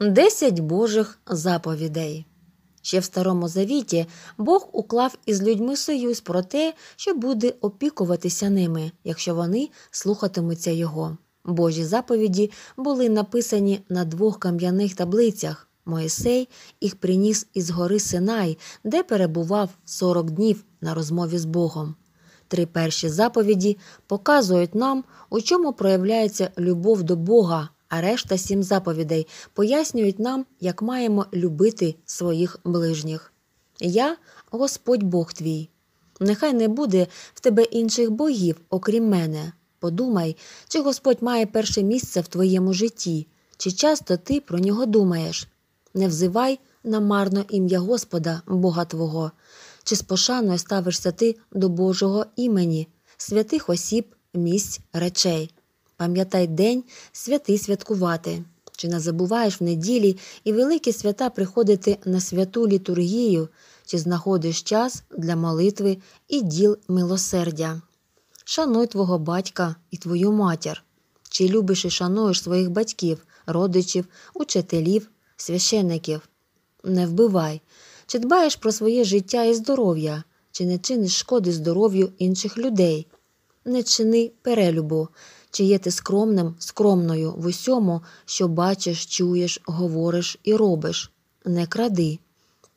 Десять Божих заповідей. Ще в Старому Завіті Бог уклав із людьми союз про те, що буде опікуватися ними, якщо вони слухатимуться його. Божі заповіді були написані на двох кам'яних таблицях. Моїсей їх приніс із гори Синай, де перебував 40 днів на розмові з Богом. Три перші заповіді показують нам, у чому проявляється любов до Бога, а решта сім заповідей пояснюють нам, як маємо любити своїх ближніх. Я Господь Бог твій. Нехай не буде в тебе інших богів, окрім мене. Подумай, чи Господь має перше місце в твоєму житті, чи часто ти про нього думаєш. Не взивай на марно ім'я Господа, Бога Твого, чи з пошаною ставишся ти до Божого імені, святих осіб, місць, речей. Пам'ятай день святи святкувати. Чи не забуваєш в неділі і великі свята приходити на святу літургію, чи знаходиш час для молитви і діл милосердя? Шануй твого батька і твою матір, чи любиш і шануєш своїх батьків, родичів, учителів, священиків? Не вбивай, чи дбаєш про своє життя і здоров'я, чи не чиниш шкоди здоров'ю інших людей, не чини перелюбу. Чи є ти скромним, скромною в усьому, що бачиш, чуєш, говориш і робиш? Не кради,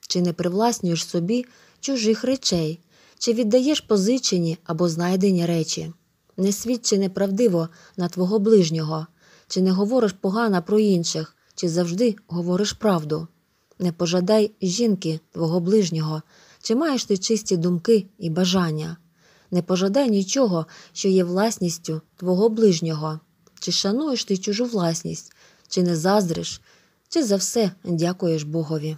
чи не привласнюєш собі чужих речей, чи віддаєш позичені або знайдені речі? Не свідчи неправдиво на твого ближнього, чи не говориш погано про інших, чи завжди говориш правду. Не пожадай жінки твого ближнього, чи маєш ти чисті думки і бажання не пожадай нічого, що є власністю твого ближнього. Чи шануєш ти чужу власність, чи не заздриш, чи за все дякуєш Богові.